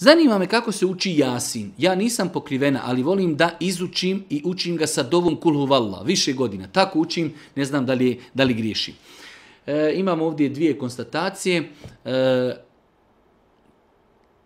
Zanima me kako se uči Jasin. Ja nisam pokrivena, ali volim da izučim i učim ga sa dovom kulhu valla. Više godina. Tako učim, ne znam da li, da li griješim. E, imam ovdje dvije konstatacije. E,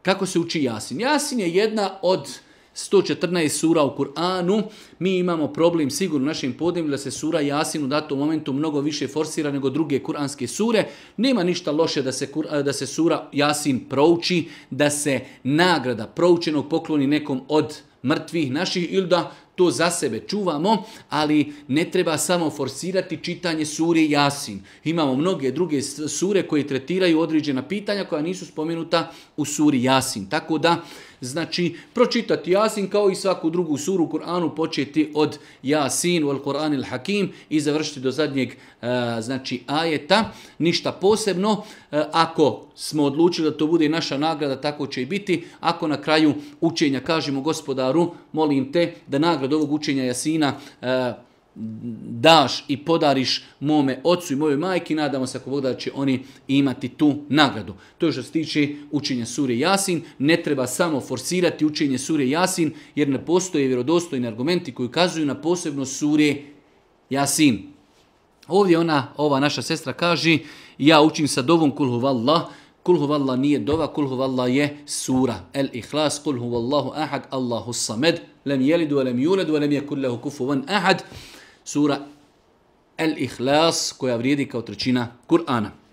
kako se uči Jasin? Jasin je jedna od... 114 sura u Kur'anu, mi imamo problem sigurno u našim podnevima da se sura Jasin u datom momentu mnogo više forsira nego druge kuranske sure. Nema ništa loše da se, da se sura Jasin prouči, da se nagrada proučenog pokloni nekom od mrtvih naših ili da to za sebe čuvamo, ali ne treba samo forsirati čitanje suri Jasin. Imamo mnoge druge sure koje tretiraju određena pitanja koja nisu spomenuta u suri Jasin. Tako da, znači, pročitati Jasin kao i svaku drugu suru u Koranu početi od Jasin u Al-Koran il-Hakim i završiti do zadnjeg e, znači, ajeta. Ništa posebno, e, ako smo odlučili da to bude naša nagrada, tako će i biti. Ako na kraju učenja kažemo gospodaru, molim te da nagrada dakle, od ovog učenja Jasina e, daš i podariš mome ocu i mojoj majki, nadamo se ako Bog da će oni imati tu nagradu. To je što se tiče učenja Sure Jasin, ne treba samo forsirati učenje Sure Jasin, jer ne postoje vjerodostojni argumenti koji ukazuju na posebno Sure Jasin. Ovdje ona, ova naša sestra kaže, ja učim sa dovom kulhu vallaha, Kul huvalla nije dova, kul huvalla je sura. El ihlas, kul huvallahu ahad, Allahu samed, lem jelidu, lem juledu, lem je kullahu kufuvan ahad. Sura El Ihlas koja vrijedi kao trećina Kur'ana.